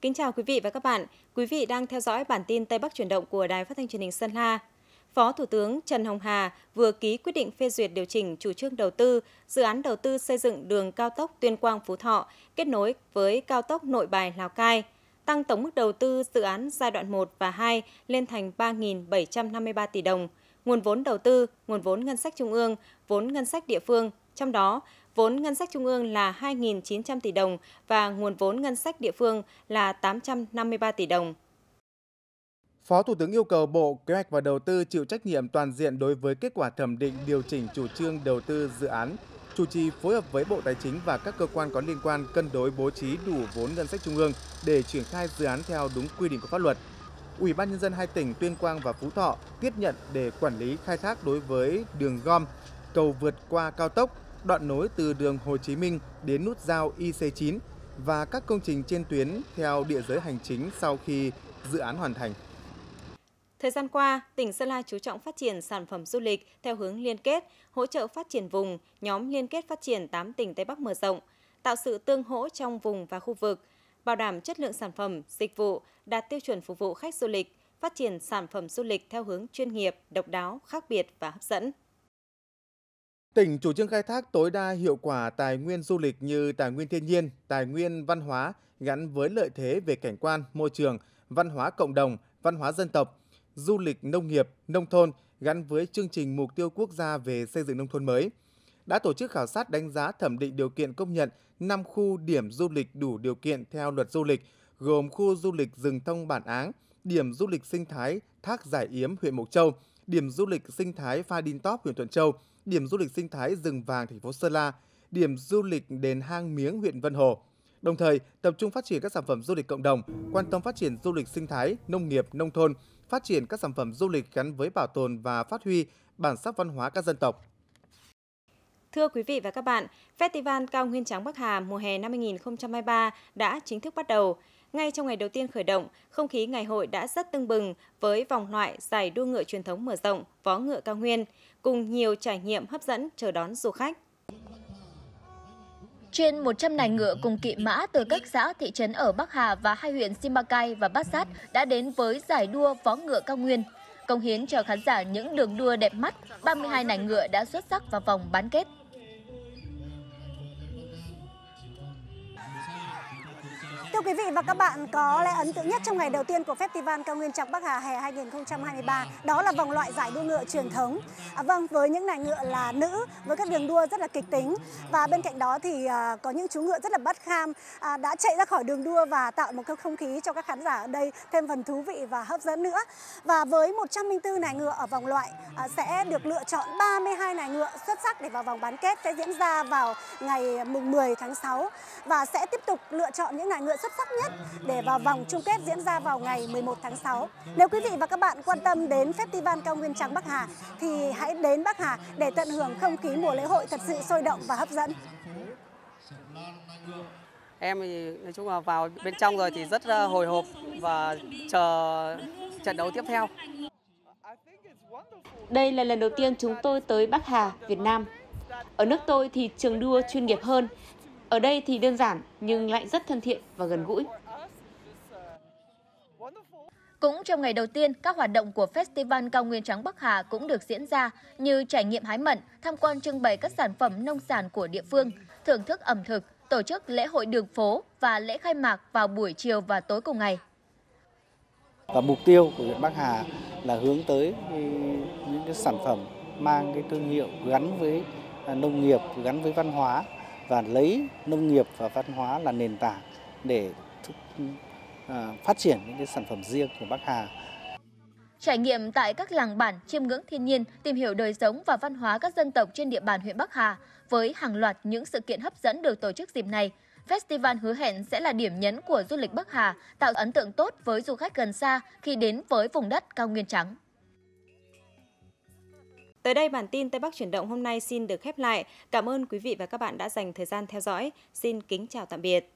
Kính chào quý vị và các bạn. Quý vị đang theo dõi bản tin Tây Bắc chuyển động của Đài Phát thanh Truyền hình Sơn La. Phó Thủ tướng Trần Hồng Hà vừa ký quyết định phê duyệt điều chỉnh chủ trương đầu tư dự án đầu tư xây dựng đường cao tốc Tuyên Quang Phú Thọ kết nối với cao tốc Nội Bài Lào Cai, tăng tổng mức đầu tư dự án giai đoạn 1 và 2 lên thành 3.753 tỷ đồng, nguồn vốn đầu tư, nguồn vốn ngân sách trung ương, vốn ngân sách địa phương, trong đó vốn ngân sách trung ương là 2.900 tỷ đồng và nguồn vốn ngân sách địa phương là 853 tỷ đồng. Phó Thủ tướng yêu cầu Bộ Kế hoạch và Đầu tư chịu trách nhiệm toàn diện đối với kết quả thẩm định điều chỉnh chủ trương đầu tư dự án, chủ trì phối hợp với Bộ Tài chính và các cơ quan có liên quan cân đối bố trí đủ vốn ngân sách trung ương để triển khai dự án theo đúng quy định của pháp luật. Ủy ban nhân dân hai tỉnh Tuyên Quang và Phú Thọ tiếp nhận để quản lý khai thác đối với đường gom, cầu vượt qua cao tốc, đoạn nối từ đường Hồ Chí Minh đến nút giao IC9 và các công trình trên tuyến theo địa giới hành chính sau khi dự án hoàn thành. Thời gian qua, tỉnh Sơn La chú trọng phát triển sản phẩm du lịch theo hướng liên kết, hỗ trợ phát triển vùng, nhóm liên kết phát triển 8 tỉnh Tây Bắc mở rộng, tạo sự tương hỗ trong vùng và khu vực, bảo đảm chất lượng sản phẩm, dịch vụ, đạt tiêu chuẩn phục vụ khách du lịch, phát triển sản phẩm du lịch theo hướng chuyên nghiệp, độc đáo, khác biệt và hấp dẫn. Tỉnh chủ trương khai thác tối đa hiệu quả tài nguyên du lịch như tài nguyên thiên nhiên, tài nguyên văn hóa gắn với lợi thế về cảnh quan, môi trường, văn hóa cộng đồng, văn hóa dân tộc, du lịch nông nghiệp, nông thôn gắn với chương trình mục tiêu quốc gia về xây dựng nông thôn mới. Đã tổ chức khảo sát đánh giá thẩm định điều kiện công nhận 5 khu điểm du lịch đủ điều kiện theo luật du lịch, gồm khu du lịch rừng thông bản áng, điểm du lịch sinh thái Thác Giải Yếm huyện Mộc Châu, điểm du lịch sinh thái Pha Đin Top huyện Thuận Châu, điểm du lịch sinh thái rừng vàng thành phố Sơn La, điểm du lịch đền Hang Miếng huyện Vân Hồ. Đồng thời, tập trung phát triển các sản phẩm du lịch cộng đồng, quan tâm phát triển du lịch sinh thái, nông nghiệp, nông thôn, phát triển các sản phẩm du lịch gắn với bảo tồn và phát huy bản sắc văn hóa các dân tộc. Thưa quý vị và các bạn, Festival Cao Nguyên Trắng Bắc Hà mùa hè năm 2023 đã chính thức bắt đầu. Ngay trong ngày đầu tiên khởi động, không khí ngày hội đã rất tưng bừng với vòng loại giải đua ngựa truyền thống mở rộng võ ngựa cao nguyên, cùng nhiều trải nghiệm hấp dẫn chờ đón du khách. Trên 100 nài ngựa cùng kỵ mã từ các xã thị trấn ở Bắc Hà và hai huyện Simacai và Bát Sát đã đến với giải đua võ ngựa cao nguyên. Công hiến cho khán giả những đường đua đẹp mắt, 32 nài ngựa đã xuất sắc vào vòng bán kết. Thưa quý vị và các bạn, có lẽ ấn tượng nhất trong ngày đầu tiên của Festival Cao Nguyên Trọc Bắc Hà hè 2023 đó là vòng loại giải đua ngựa truyền thống. À, vâng, với những nàng ngựa là nữ, với các đường đua rất là kịch tính và bên cạnh đó thì à, có những chú ngựa rất là bắt kham à, đã chạy ra khỏi đường đua và tạo một không khí cho các khán giả ở đây thêm phần thú vị và hấp dẫn nữa. Và với 104 nàng ngựa ở vòng loại à, sẽ được lựa chọn 32 nàng ngựa xuất sắc để vào vòng bán kết sẽ diễn ra vào ngày mùng 10 tháng 6 và sẽ tiếp tục lựa chọn những nàng ngựa xuất sắc nhất để vào vòng chung kết diễn ra vào ngày 11 tháng 6. Nếu quý vị và các bạn quan tâm đến Festival Cao Nguyên Trắng Bắc Hà thì hãy đến Bắc Hà để tận hưởng không khí mùa lễ hội thật sự sôi động và hấp dẫn. Em thì nói chung là vào bên trong rồi thì rất ờ, hồi hộp và chờ trận đấu tiếp theo. Đây là lần đầu tiên chúng tôi tới Bắc Hà, Việt Nam. Ở nước tôi thì trường đua chuyên nghiệp hơn, ở đây thì đơn giản nhưng lại rất thân thiện và gần gũi. Cũng trong ngày đầu tiên, các hoạt động của Festival Cao Nguyên Trắng Bắc Hà cũng được diễn ra như trải nghiệm hái mận, tham quan trưng bày các sản phẩm nông sản của địa phương, thưởng thức ẩm thực, tổ chức lễ hội đường phố và lễ khai mạc vào buổi chiều và tối cùng ngày. Và mục tiêu của huyện Bắc Hà là hướng tới những cái sản phẩm mang cái thương hiệu gắn với à, nông nghiệp, gắn với văn hóa và lấy nông nghiệp và văn hóa là nền tảng để à, phát triển những cái sản phẩm riêng của Bắc Hà. Trải nghiệm tại các làng bản, chiêm ngưỡng thiên nhiên, tìm hiểu đời sống và văn hóa các dân tộc trên địa bàn huyện Bắc Hà với hàng loạt những sự kiện hấp dẫn được tổ chức dịp này. Festival hứa hẹn sẽ là điểm nhấn của du lịch Bắc Hà, tạo ấn tượng tốt với du khách gần xa khi đến với vùng đất cao nguyên trắng. Tới đây bản tin Tây Bắc chuyển động hôm nay xin được khép lại. Cảm ơn quý vị và các bạn đã dành thời gian theo dõi. Xin kính chào tạm biệt.